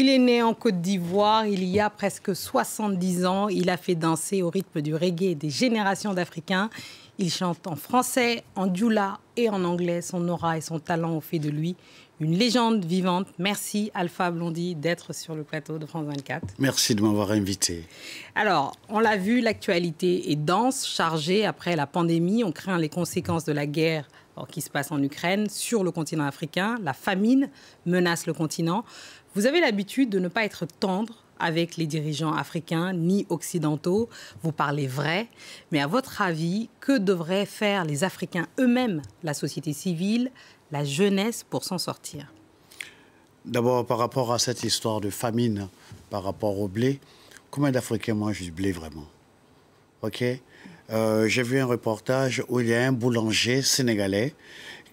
Il est né en Côte d'Ivoire il y a presque 70 ans. Il a fait danser au rythme du reggae des générations d'Africains. Il chante en français, en djoula et en anglais. Son aura et son talent ont fait de lui une légende vivante. Merci Alpha Blondie d'être sur le plateau de France 24. Merci de m'avoir invité. Alors, on l'a vu, l'actualité est dense, chargée. Après la pandémie, on craint les conséquences de la guerre euh, qui se passe en Ukraine, sur le continent africain. La famine menace le continent. Vous avez l'habitude de ne pas être tendre avec les dirigeants africains ni occidentaux. Vous parlez vrai, mais à votre avis, que devraient faire les Africains eux-mêmes, la société civile, la jeunesse pour s'en sortir D'abord, par rapport à cette histoire de famine, par rapport au blé, combien d'Africains mangent du blé vraiment Ok euh, j'ai vu un reportage où il y a un boulanger sénégalais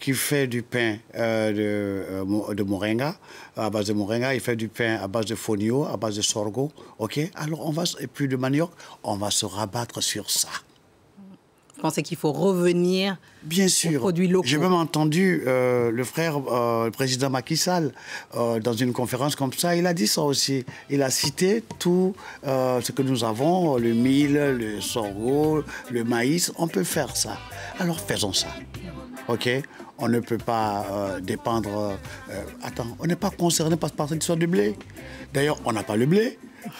qui fait du pain euh, de, euh, de moringa, à base de moringa, il fait du pain à base de fonio, à base de Sorgo, ok Alors on va, et puis de manioc, on va se rabattre sur ça pensez qu'il faut revenir Bien sûr. aux produits locaux J'ai même entendu euh, le frère, euh, le président Macky Sall, euh, dans une conférence comme ça, il a dit ça aussi. Il a cité tout ce que nous avons, le mil, le sorgho, le maïs. On peut faire ça. Alors faisons ça. OK on ne peut pas dépendre. attends, on n'est pas concerné par, par cette histoire de blé. D'ailleurs, on n'a pas le blé.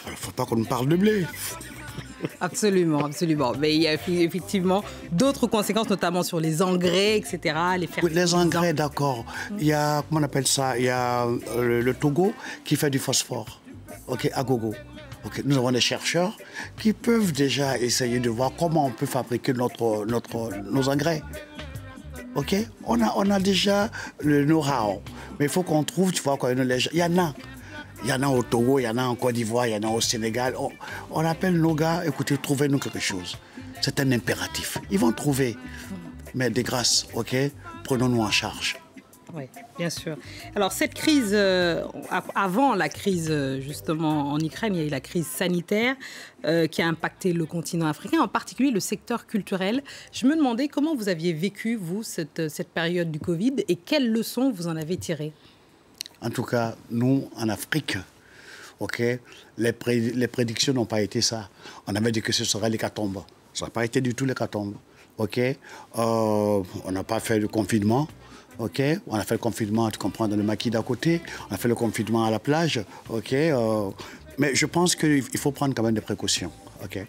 Il ne faut pas qu'on nous parle de blé. Absolument, absolument. Mais il y a effectivement d'autres conséquences, notamment sur les engrais, etc. Les, les engrais, d'accord. Mm. Il y a, comment on appelle ça Il y a euh, le, Togo qui fait du phosphore, ok, à gogo. Nous avons des chercheurs qui peuvent déjà essayer de voir comment on peut fabriquer notre, notre, nos engrais. Ok, on a, on a déjà le know-how, mais il faut qu'on trouve, tu vois, quoi, il y en a. Il y en a au Togo, il y en a en Côte d'Ivoire, il y en a au Sénégal. On, appelle nos gars, écoutez, trouvez-nous quelque chose. C'est un impératif. Ils vont trouver. Mais des grâces, ok Prenons-nous en charge. Oui, bien sûr. Alors cette crise, euh, avant la crise justement en Ukraine, il y a eu la crise sanitaire euh, qui a impacté le continent africain, en particulier le secteur culturel. Je me demandais comment vous aviez vécu, vous, cette, cette période du Covid et quelles leçons vous en avez tirées en tout cas, nous, en Afrique, ok, les, prédictions n'ont pas été ça. On avait dit que ce serait l'hécatombe. Ça n'a pas été du tout l'hécatombe. OK euh, On n'a pas fait le confinement. OK On a fait le confinement, tu comprends, dans le maquis d'à côté. On a fait le confinement à la plage. OK euh. Mais je pense qu'il faut prendre quand même des précautions. Ok.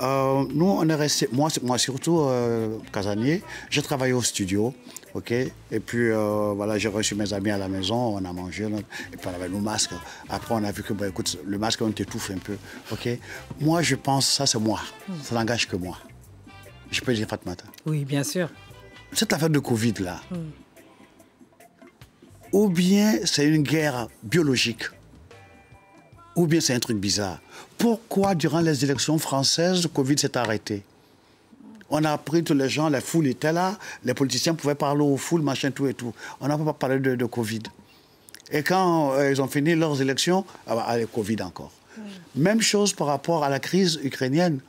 Euh, nous, on est resté, moi, moi surtout, euh, casanier, j'ai travaillé au studio. Ok. Et puis, euh, voilà, j'ai reçu mes amis à la maison, on a mangé, et puis on avait nos masques. Après, on a vu que, bah, écoute, le masque, on t'étouffe un peu. Ok. Moi, je pense, ça, c'est moi. Hmm. Ça n'engage que moi. Je peux dire Fatmata. Oui, bien sûr. Cette affaire de Covid, là, hmm. ou bien c'est une guerre biologique ou bien c'est un truc bizarre. Pourquoi, durant les élections françaises, le Covid s'est arrêté on a appris tous les gens, la foule était là, les politiciens pouvaient parler aux foules, machin, tout et tout. On n'a pas parlé de, Covid. Et quand euh, ils ont fini leurs élections, ah bah, Covid encore. Même chose par rapport à la crise ukrainienne.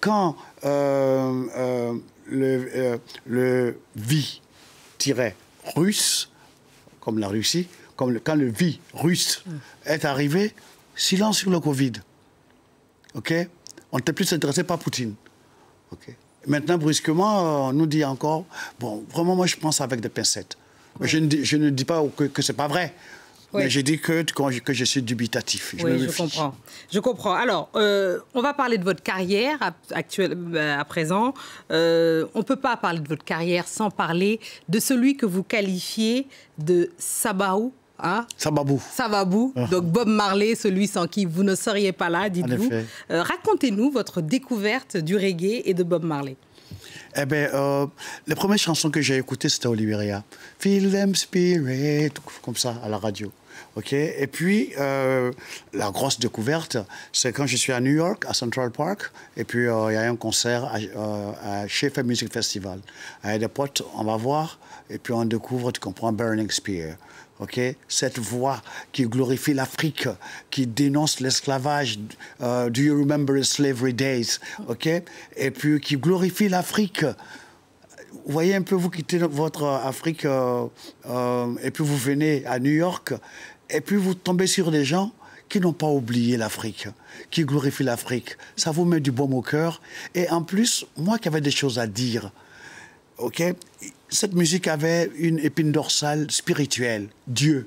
Quand euh, euh, le, le vie tirait russe, comme la Russie, comme quand le vie russe mm. est arrivé, silence sur le Covid. OK On peut plus s'intéresser par Poutine. OK Maintenant, brusquement, euh, on nous dit encore. Bon, vraiment, moi, je pense avec des pincettes. Je, ne dis, pas que, ce n'est pas vrai. Mais je dis que, que, je suis dubitatif. Je oui, je comprends. Je comprends. Alors, euh, on va parler de votre carrière actuelle, euh, à présent. on ne peut pas parler de votre carrière sans parler de celui que vous qualifiez de Sabaou ça va Ça va bout. donc Bob Marley, celui sans qui vous ne seriez pas là, dites-vous. Euh, racontez-nous votre découverte du reggae et de Bob Marley. Eh bien, euh, les premières chansons que j'ai écoutées, c'était au Liberia. Feel them spirit, comme ça, à la radio. Et puis, euh, la grosse découverte, c'est quand je suis à New York, à Central Park, et puis euh, il y a un concert à, euh, Music Festival. Avec des potes, on va voir, et puis on découvre, tu comprends, Burning Spear ok, cette voix qui glorifie l'Afrique, qui dénonce l'esclavage, euh, Do you remember slavery days, ok, et puis qui glorifie l'Afrique. Vous voyez un peu, vous quittez votre Afrique euh, euh, et puis vous venez à New York et puis vous tombez sur des gens qui n'ont pas oublié l'Afrique, qui glorifient l'Afrique. Ça vous met du baume au cœur. Et en plus, moi qui avais des choses à dire, ok, cette musique avait une épine dorsale spirituelle, Dieu.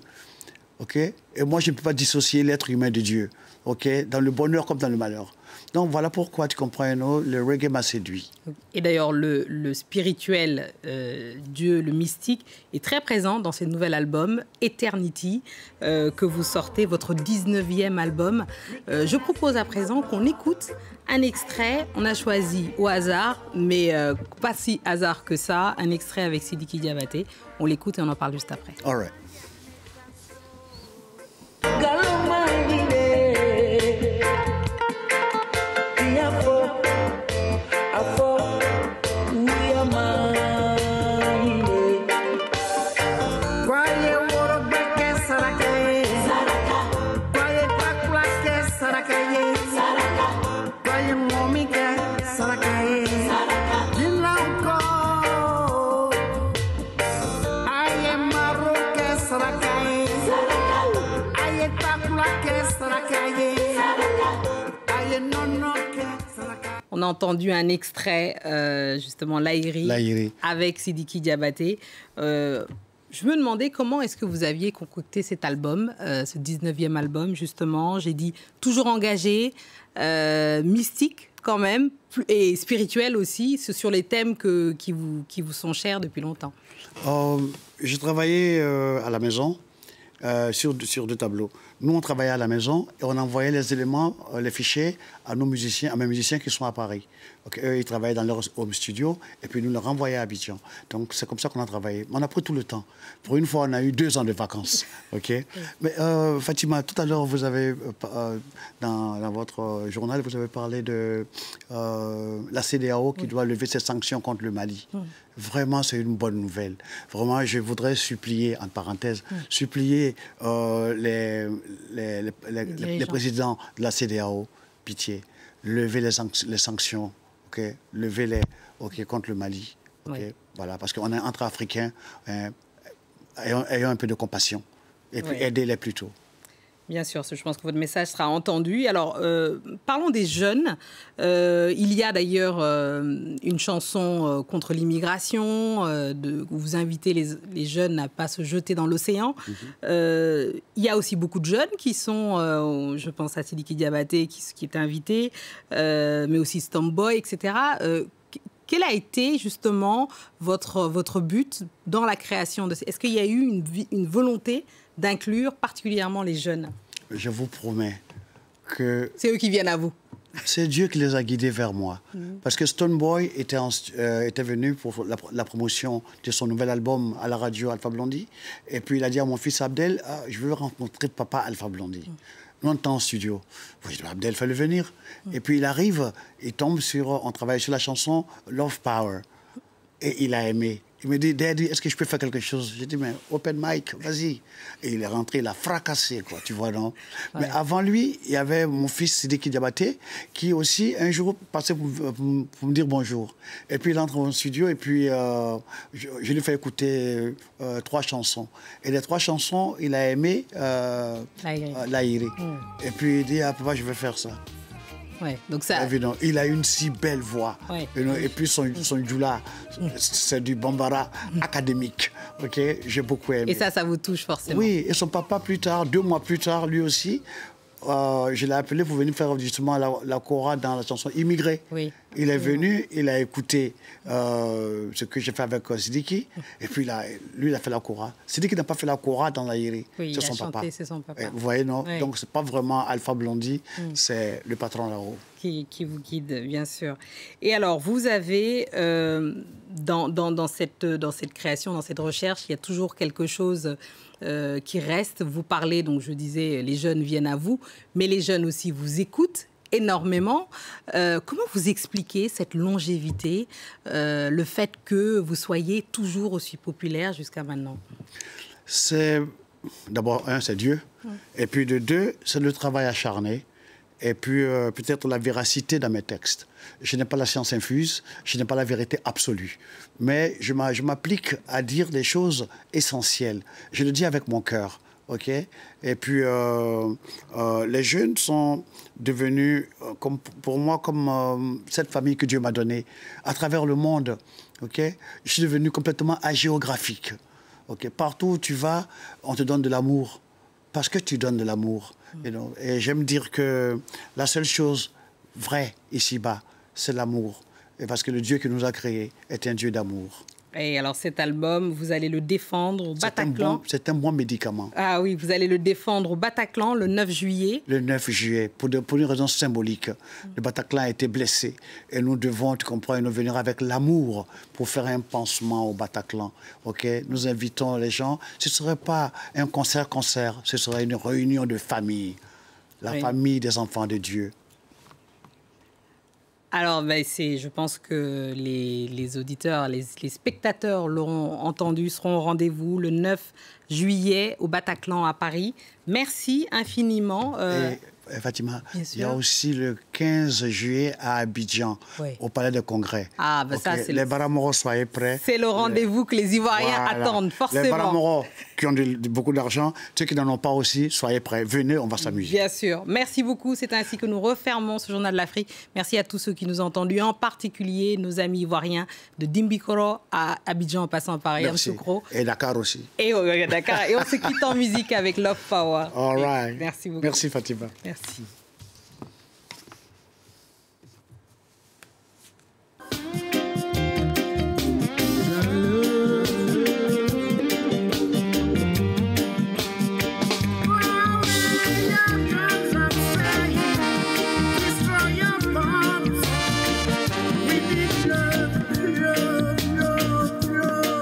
ok Et moi, je ne peux pas dissocier l'être humain de Dieu, ok dans le bonheur comme dans le malheur. Donc voilà pourquoi, tu comprends, le reggae m'a séduit. Et d'ailleurs, le, spirituel, euh, Dieu, le mystique, est très présent dans ce nouvel album, Eternity, euh, que vous sortez, votre 19e album. Euh, je propose à présent qu'on écoute un extrait. On a choisi au hasard, mais pas si hasard que ça, un extrait avec Sidiki Diabaté. On l'écoute et on en parle juste après. All right. on a entendu un extrait, euh, justement, l'Airi, avec Sidiki Diabaté. Euh, je me demandais comment est-ce que vous aviez concocté cet album, euh, ce 19e album, justement. J'ai dit toujours engagé, mystique quand même, et spirituel aussi, sur les thèmes que, qui, vous, qui vous sont chers depuis longtemps. J'ai travaillé à la maison euh, sur, sur deux tableaux. Nous, on travaillait à la maison et on envoyait les éléments, euh, les fichiers à nos musiciens, à mes musiciens qui sont à Paris. Ok, eux, ils travaillaient dans leur home studio et puis nous les renvoyait à Abidjan. Donc, c'est comme ça qu'on a travaillé. On a pris tout le temps. Pour une fois, on a eu deux ans de vacances. OK Mais euh, Fatima, tout à l'heure, vous avez, dans, votre journal, vous avez parlé de la CDAO qui doit lever ses sanctions contre le Mali. Vraiment, c'est une bonne nouvelle. Vraiment, je voudrais supplier, en parenthèse, supplier euh, les, les, présidents de la CDAO, pitié, levez les, les sanctions, ok, levez les contre le Mali. voilà, parce qu'on est entre Africains, hein, ayons, un peu de compassion et puis aidez-les plutôt. Bien sûr, je pense que votre message sera entendu. Alors, euh, parlons des jeunes. Euh, il y a d'ailleurs euh, une chanson contre l'immigration où vous invitez les, jeunes à ne pas se jeter dans l'océan. Mhm. il y a aussi beaucoup de jeunes qui sont, je pense à Sidiki Diabaté qui, qui est invité, mais aussi Stomboy, etc. Quel a été justement votre, votre but dans la création de Est-ce qu'il y a eu une, une volonté d'inclure particulièrement les jeunes Je vous promets que... C'est eux qui viennent à vous. C'est Dieu qui les a guidés vers moi. Mm. Parce que Stone Boy était, euh, était venu pour la, promotion de son nouvel album à la radio Alpha Blondie. Et puis il a dit à mon fils Abdel, ah, je veux rencontrer papa Alpha Blondie. Mmh on était en studio. Oui, Abdel fallait venir. Mm. Et puis il arrive, il tombe sur, on travaille sur la chanson Love Power. Et il a aimé. Il me dit, Daddy, est-ce que je peux faire quelque chose J'ai dit, mais open mic, vas-y. Et il est rentré, il a fracassé, quoi, tu vois, non Mais avant lui, il y avait mon fils Sidiki Diabaté, qui aussi, un jour, passait pour, euh, me dire bonjour. Et puis, il entre au studio, et puis, euh, je, lui fais écouter euh, trois chansons. Et les trois chansons, il a aimé euh, Laïri. Et puis, il dit, ah, papa, je vais faire ça donc il a une si belle voix. Et puis son, son c'est du bambara académique. Ok, j'ai beaucoup aimé. Et ça, ça vous touche forcément. Oui, et son papa plus tard, deux mois plus tard, lui aussi, euh, je l'ai appelé pour venir faire justement la, la chorale dans la chanson Immigré. Oui. Il est venu, il a écouté euh, ce que j'ai fait avec euh, Sidiki, et puis là, lui, il a fait la Kora. Sidiki n'a pas fait la coura dans la papa. Oui, c'est son, papa. vous voyez, non Donc, c'est pas vraiment Alpha Blondie, mm. c'est le patron là-haut. Qui, vous guide, bien sûr. Et alors, vous avez, euh, dans, cette, création, dans cette recherche, il y a toujours quelque chose qui reste. Vous parlez, donc je disais, les jeunes viennent à vous, mais les jeunes aussi vous écoutent énormément. Euh, comment vous expliquez cette longévité, euh, le fait que vous soyez toujours aussi populaire jusqu'à maintenant C'est d'abord un, c'est Dieu, et puis de deux, c'est le travail acharné. Et puis euh, peut-être la véracité dans mes textes. Je n'ai pas la science infuse, je n'ai pas la vérité absolue. Mais je m'applique à dire des choses essentielles. Je le dis avec mon cœur. Et puis, euh, euh, les jeunes sont devenus, euh, pour moi, comme cette famille que Dieu m'a donnée, à travers le monde. OK Je suis devenu complètement agéographique. OK Partout où tu vas, on te donne de l'amour. Parce que tu donnes de l'amour. Et, mm. et j'aime dire que la seule chose vraie ici-bas, c'est l'amour. Et parce que le Dieu qui nous a créés est un Dieu d'amour. Et alors cet album, vous allez le défendre au Bataclan. C'est un, bon, médicament. Ah oui, vous allez le défendre au Bataclan le 9 juillet. Le 9 juillet, pour, une raison symbolique. Mm. Le Bataclan a été blessé et nous devons, tu comprends, nous venir avec l'amour pour faire un pansement au Bataclan. Ok, Nous invitons les gens. Ce ne serait pas un concert-concert, ce serait une réunion de famille. La famille des enfants de Dieu. Alors, ben, je pense que les, auditeurs, les, spectateurs l'auront entendu, seront au rendez-vous le 9 juillet au Bataclan à Paris. Merci infiniment. Euh, euh, Fatima, il y a aussi le 15 juillet à Abidjan, au Palais de Congrès. Ah, ben ça, c'est les Baramoros, soyez prêts. C'est le rendez-vous que les Ivoiriens attendent, forcément. Les Baramoros qui ont beaucoup d'argent, ceux qui n'en ont pas aussi, soyez prêts. Venez, on va s'amuser. Bien sûr. Merci beaucoup. C'est ainsi que nous refermons ce Journal de l'Afrique. Merci à tous ceux qui nous ont entendus, en particulier nos amis ivoiriens de Dimbikoro à Abidjan, en passant par Yamoussoukro. Et Dakar aussi. Et, on se quitte en musique avec Love Power. All right. Merci beaucoup. Merci Fatima. Merci.